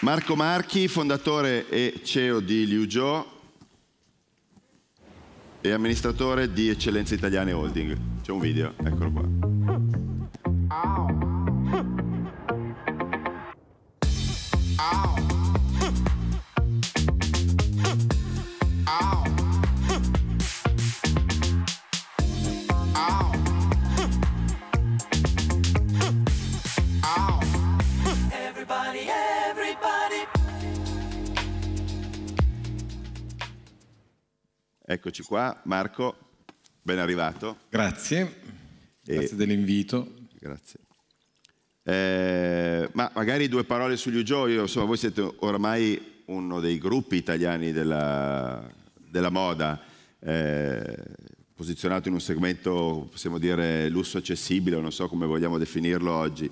Marco Marchi, fondatore e CEO di Liugio e amministratore di Eccellenza Italiane Holding. C'è un video, eccolo qua. Eccoci qua, Marco, ben arrivato. Grazie, e... grazie dell'invito. Grazie. Eh, ma magari due parole sugli Ugioi, insomma voi siete ormai uno dei gruppi italiani della, della moda, eh, posizionato in un segmento, possiamo dire, lusso accessibile, non so come vogliamo definirlo oggi.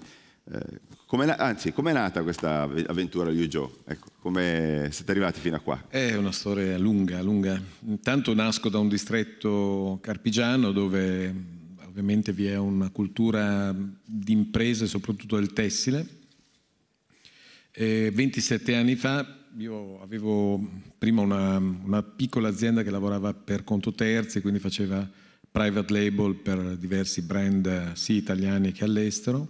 Eh, come, na- anzi, com'è nata questa avventura Liu Zhou? Ecco, come siete arrivati fino a qua? È una storia lunga, lunga. Intanto nasco da un distretto carpigiano dove ovviamente vi è una cultura di imprese, soprattutto del tessile. E 27 anni fa io avevo prima una, una piccola azienda che lavorava per conto terzi, quindi faceva private label per diversi brand sia italiani che all'estero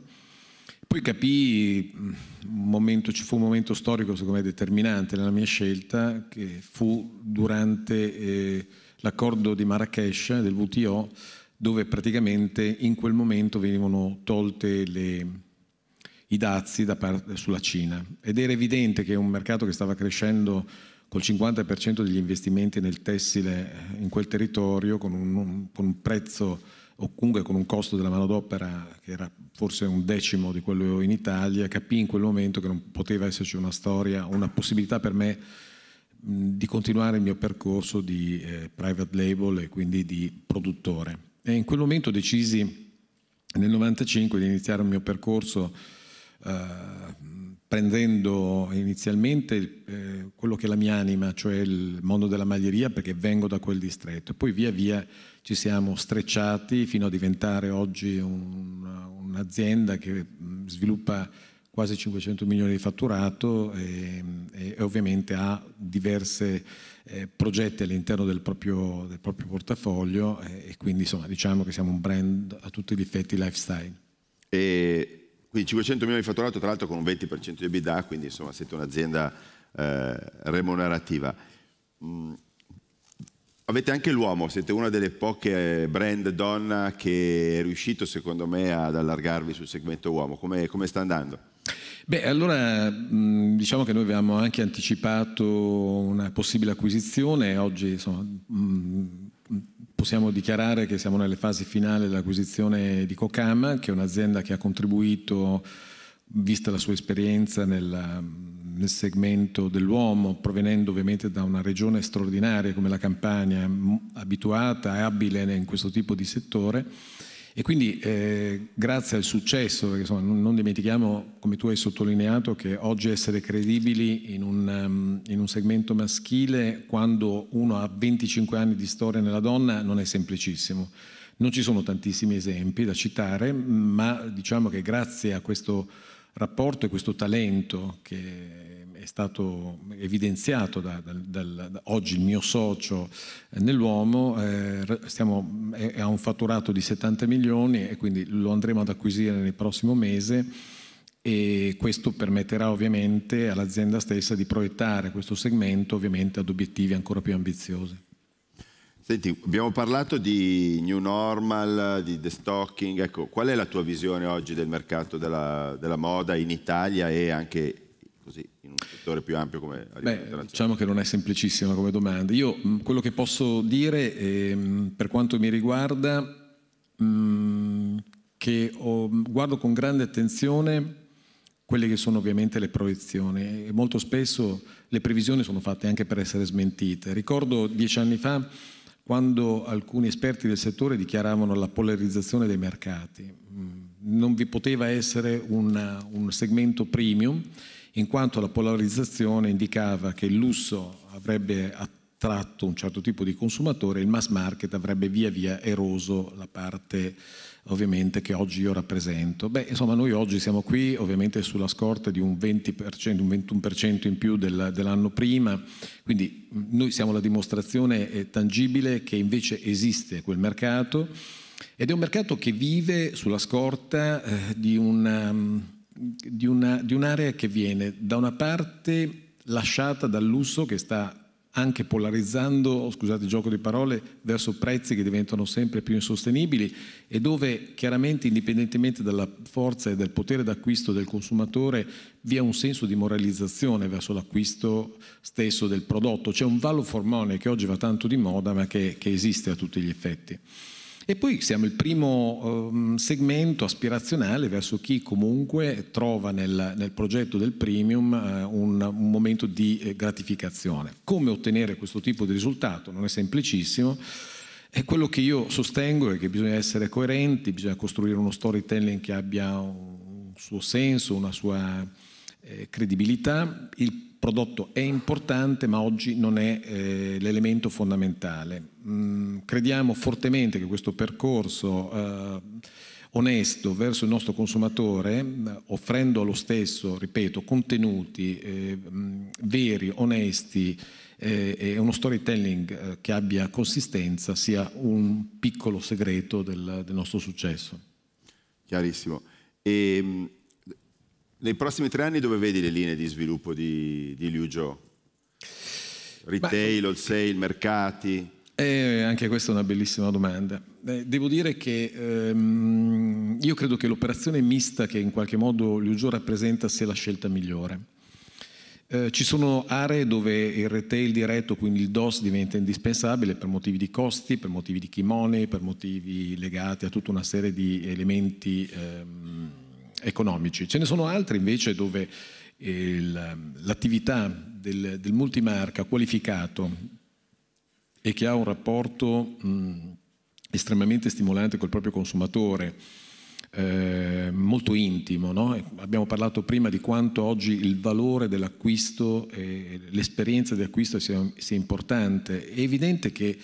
poi capii, mm, momento, ci fu un momento storico secondo me determinante nella mia scelta che fu durante eh, l'accordo di Marrakesh del WTO dove praticamente in quel momento venivano tolte le, i dazi parte, sulla Cina ed era evidente che un mercato che stava crescendo col 50% degli investimenti nel tessile eh, in quel territorio con un, con un prezzo o comunque con un costo della manodopera che era forse un decimo di quello in Italia, capii in quel momento che non poteva esserci una storia, una possibilità per me di continuare il mio percorso di eh, private label e quindi di produttore. E in quel momento decisi nel 1995 di iniziare il mio percorso eh, prendendo inizialmente eh, quello che è la mia anima, cioè il mondo della maglieria, perché vengo da quel distretto, e poi via via ci siamo strecciati fino a diventare oggi un, un'azienda che mm, sviluppa quasi 500 milioni di fatturato e, e ovviamente ha diversi eh, progetti all'interno del proprio, del proprio portafoglio e, e, quindi insomma diciamo che siamo un brand a tutti gli effetti lifestyle. E quindi 500 milioni di fatturato tra l'altro con un 20% di EBITDA, quindi insomma siete un'azienda eh, remunerativa. Mm Avete anche l'uomo, siete una delle poche brand donna che è riuscito secondo me ad allargarvi sul segmento uomo. Come, come sta andando? Beh, allora diciamo che noi abbiamo anche anticipato una possibile acquisizione, oggi insomma, possiamo dichiarare che siamo nelle fasi finali dell'acquisizione di Cocama, che è un'azienda che ha contribuito, vista la sua esperienza nella nel segmento dell'uomo, provenendo ovviamente da una regione straordinaria come la Campania, abituata e abile in questo tipo di settore. E quindi eh, grazie al successo, perché insomma, non, dimentichiamo, come tu hai sottolineato, che oggi essere credibili in un, um, in un, segmento maschile quando uno ha 25 anni di storia nella donna non è semplicissimo. Non ci sono tantissimi esempi da citare, ma diciamo che grazie a questo rapporto e questo talento che è stato evidenziato da, da, da, da oggi il mio socio eh, nell'uomo, eh, è, ha un fatturato di 70 milioni e quindi lo andremo ad acquisire nel prossimo mese e questo permetterà ovviamente all'azienda stessa di proiettare questo segmento ovviamente ad obiettivi ancora più ambiziosi. Senti, abbiamo parlato di new normal, di destocking, ecco, qual è la tua visione oggi del mercato della, della moda in Italia e anche così in un settore più ampio come Beh, diciamo che non è semplicissima come domanda. Io quello che posso dire eh, per quanto mi riguarda mh, che ho, guardo con grande attenzione quelle che sono ovviamente le proiezioni e molto spesso le previsioni sono fatte anche per essere smentite. Ricordo dieci anni fa quando alcuni esperti del settore dichiaravano la polarizzazione dei mercati. Mm, non vi poteva essere una, un segmento premium in quanto la polarizzazione indicava che il lusso avrebbe attuato tratto un certo tipo di consumatore, il mass market avrebbe via via eroso la parte ovviamente che oggi io rappresento. Beh, insomma, noi oggi siamo qui ovviamente sulla scorta di un 20%, un 21% in più del, dell'anno prima, quindi noi siamo la dimostrazione eh, tangibile che invece esiste quel mercato ed è un mercato che vive sulla scorta eh, di, una, di, una, di un'area che viene da una parte lasciata dal lusso che sta anche polarizzando, oh, scusate il gioco di parole, verso prezzi che diventano sempre più insostenibili e dove chiaramente indipendentemente dalla forza e dal potere d'acquisto del consumatore vi è un senso di moralizzazione verso l'acquisto stesso del prodotto. C'è un value formone che oggi va tanto di moda ma che, che esiste a tutti gli effetti. E poi siamo il primo um, segmento aspirazionale verso chi comunque trova nel, nel progetto del premium uh, un, un, momento di eh, gratificazione. Come ottenere questo tipo di risultato? Non è semplicissimo. E quello che io sostengo è che bisogna essere coerenti, bisogna costruire uno storytelling che abbia un suo senso, una sua eh, credibilità. Il prodotto è importante ma oggi non è eh, l'elemento fondamentale. Mm, crediamo fortemente che questo percorso eh, onesto verso il nostro consumatore, eh, offrendo allo stesso, ripeto, contenuti eh, mm, veri, onesti eh, e uno storytelling eh, che abbia consistenza, sia un piccolo segreto del, del nostro successo. Chiarissimo. E, ehm, nei prossimi tre anni dove vedi le linee di sviluppo di, di Liu Zhou? Retail, Beh, wholesale, mercati? Eh, anche questa è una bellissima domanda. Eh, devo dire che ehm, io credo che l'operazione mista che in qualche modo Liu Zhou rappresenta sia la scelta migliore. Eh, ci sono aree dove il retail diretto, quindi il DOS, diventa indispensabile per motivi di costi, per motivi di key per motivi legati a tutta una serie di elementi ehm, economici. Ce ne sono altri invece dove l'attività del, del, multimarca qualificato e che ha un rapporto mh, estremamente stimolante col proprio consumatore, eh, molto intimo. No? Ecco, abbiamo parlato prima di quanto oggi il valore dell'acquisto, e l'esperienza di acquisto sia, sia importante. È evidente che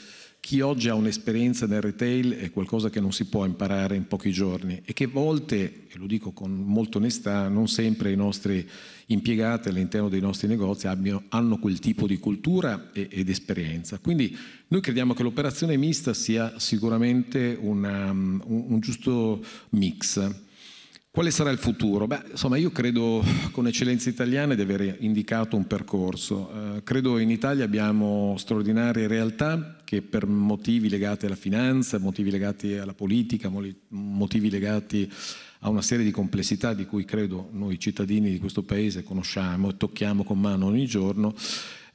chi oggi ha un'esperienza nel retail è qualcosa che non si può imparare in pochi giorni e che a volte, e lo dico con molta onestà, non sempre i nostri impiegati all'interno dei nostri negozi abbiano, hanno quel tipo di cultura e, ed esperienza. Quindi noi crediamo che l'operazione mista sia sicuramente una, un, un giusto mix quale sarà il futuro? Beh, insomma, io credo con Eccellenze Italiane di aver indicato un percorso. Eh, credo in Italia abbiamo straordinarie realtà che per motivi legati alla finanza, motivi legati alla politica, motivi legati a una serie di complessità di cui credo noi cittadini di questo paese conosciamo e tocchiamo con mano ogni giorno,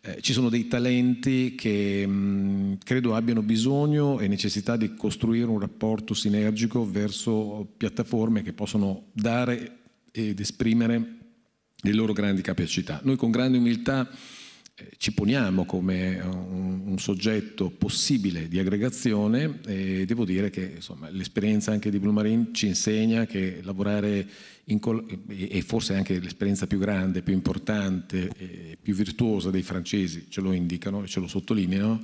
eh, ci sono dei talenti che mh, mm, credo abbiano bisogno e necessità di costruire un rapporto sinergico verso piattaforme che possono dare ed esprimere le loro grandi capacità. Noi con grande umiltà ci poniamo come eh, un, un, soggetto possibile di aggregazione e devo dire che l'esperienza anche di Blue Marine ci insegna che lavorare in e forse anche l'esperienza più grande, più importante e più virtuosa dei francesi ce lo indicano e ce lo sottolineano,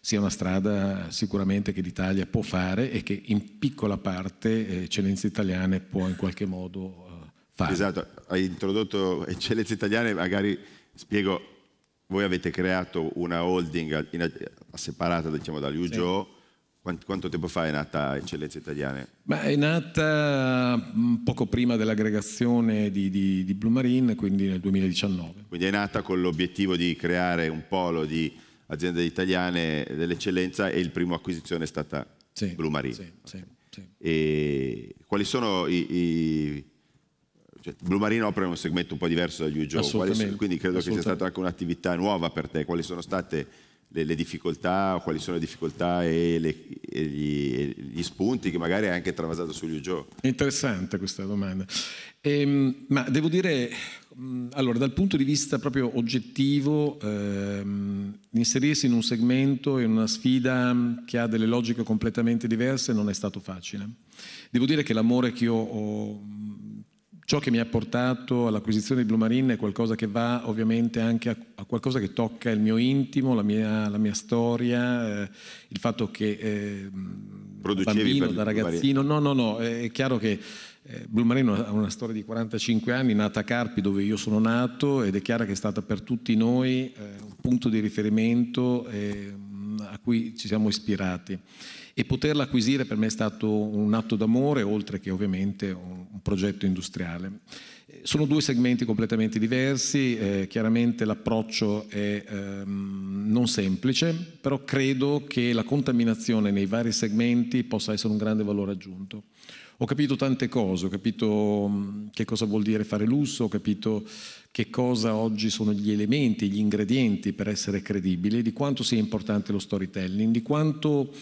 sia una strada sicuramente che l'Italia può fare e che in piccola parte eh, eccellenze italiane può in qualche modo eh, fare. Esatto, hai introdotto eccellenze italiane, magari spiego voi avete creato una holding in, separata diciamo, da Liuzio. Sì. Quanto, quanto tempo fa è nata Eccellenza Italiana? Beh, è nata mm, poco prima dell'aggregazione di, di, di Blue Marine, quindi nel 2019. Quindi è nata con l'obiettivo di creare un polo di aziende italiane dell'eccellenza e il primo acquisizione è stata sì, Blue Marine. Sì, sì, sì. quali sono i, i cioè, Blue Marine opera in un segmento un po' diverso dagli UGO, quindi credo che sia stata anche un'attività nuova per te. Quali sono state le, le difficoltà, quali sono le difficoltà e, le, e gli, gli, spunti che magari hai anche travasato sugli UGO? Interessante questa domanda. Ehm, ma devo dire, mm, allora, dal punto di vista proprio oggettivo, ehm, inserirsi in un segmento, in una sfida che ha delle logiche completamente diverse non è stato facile. Devo dire che l'amore che io ho Ciò che mi ha portato all'acquisizione di Blue Marine è qualcosa che va ovviamente anche a, a qualcosa che tocca il mio intimo, la mia, la mia storia, eh, il fatto che eh, Producevi bambino, da ragazzino, no, no, no, è chiaro che eh, Blue Marine ha una storia di 45 anni, nata a Carpi dove io sono nato ed è chiaro che è stata per tutti noi eh, un punto di riferimento. Eh, a cui ci siamo ispirati e poterla acquisire per me è stato un atto d'amore oltre che ovviamente un, un progetto industriale. Sono due segmenti completamente diversi, eh, chiaramente l'approccio è ehm, non semplice, però credo che la contaminazione nei vari segmenti possa essere un grande valore aggiunto ho capito tante cose, ho capito mm, che cosa vuol dire fare lusso, ho capito che cosa oggi sono gli elementi, gli ingredienti per essere credibile, di quanto sia importante lo storytelling, di quanto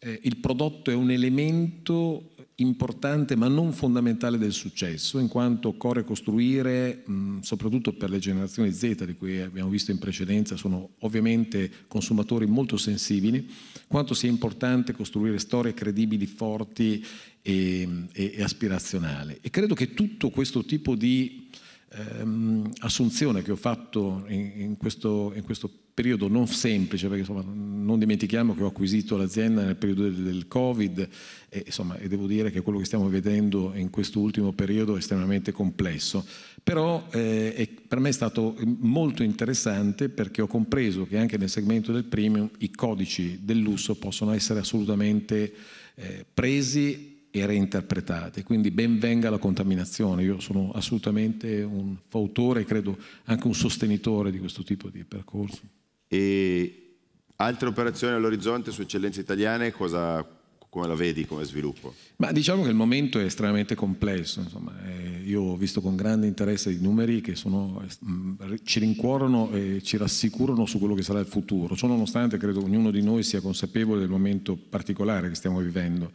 eh, il prodotto è un elemento importante ma non fondamentale del successo, in quanto occorre costruire, mh, soprattutto per le generazioni Z, di cui abbiamo visto in precedenza, sono ovviamente consumatori molto sensibili, quanto sia importante costruire storie credibili, forti e, e, e aspirazionali. E credo che tutto questo tipo di ehm, assunzione che ho fatto in, in, questo, in, questo, periodo non semplice, perché insomma, non dimentichiamo che ho acquisito l'azienda nel periodo del, del Covid e, insomma, e, devo dire che quello che stiamo vedendo in quest'ultimo periodo è estremamente complesso. Però eh, è, per me è stato molto interessante perché ho compreso che anche nel segmento del premium i codici del lusso possono essere assolutamente eh, presi e reinterpretate. Quindi ben venga la contaminazione, io sono assolutamente un fautore e credo anche un sostenitore di questo tipo di percorso. E altre operazioni all'orizzonte su eccellenze italiane, cosa, come la vedi come sviluppo? Ma diciamo che il momento è estremamente complesso, insomma, eh, io ho visto con grande interesse i numeri che sono, eh, ci rincuorano e ci rassicurano su quello che sarà il futuro, Ciononostante credo ognuno di noi sia consapevole del momento particolare che stiamo vivendo.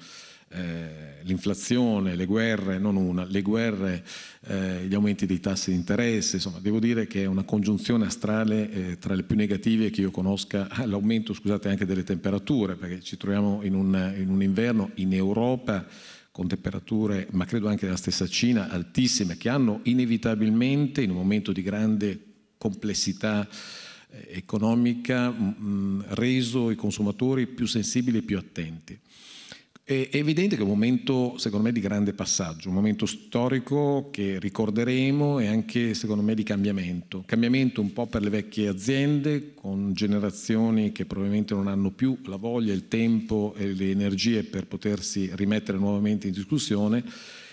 Eh, l'inflazione, le guerre, non una, le guerre, eh, gli aumenti dei tassi di interesse, insomma devo dire che è una congiunzione astrale eh, tra le più negative che io conosca, l'aumento scusate anche delle temperature, perché ci troviamo in un, in un inverno in Europa con temperature, ma credo anche nella stessa Cina, altissime, che hanno inevitabilmente, in un momento di grande complessità eh, economica, mh, reso i consumatori più sensibili e più attenti. È evidente che è un momento, secondo me, di grande passaggio, un momento storico che ricorderemo e anche, secondo me, di cambiamento. Cambiamento un po' per le vecchie aziende, con generazioni che probabilmente non hanno più la voglia, il tempo e le energie per potersi rimettere nuovamente in discussione,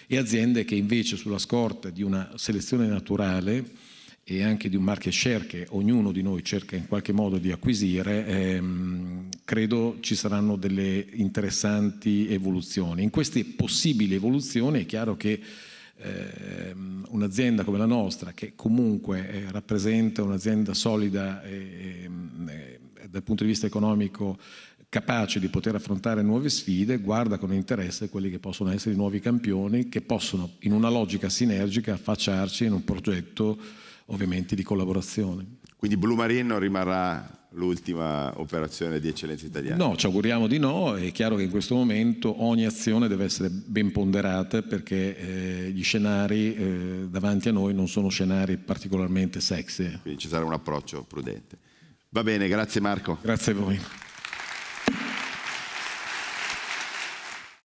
e aziende che invece sulla scorta di una selezione naturale e anche di un market share che ognuno di noi cerca in qualche modo di acquisire, ehm, credo ci saranno delle interessanti evoluzioni. In queste possibili evoluzioni è chiaro che eh, un'azienda come la nostra, che comunque eh, rappresenta un'azienda solida e, e, ehm, dal punto di vista economico capace di poter affrontare nuove sfide, guarda con interesse quelli che possono essere i nuovi campioni che possono in una logica sinergica affacciarci in un progetto ovviamente di collaborazione. Quindi Blue Marino rimarrà l'ultima operazione di eccellenza italiana? No, ci auguriamo di no, è chiaro che in questo momento ogni azione deve essere ben ponderata perché eh, gli scenari eh, davanti a noi non sono scenari particolarmente sexy. Quindi ci sarà un approccio prudente. Va bene, grazie Marco. Grazie a voi.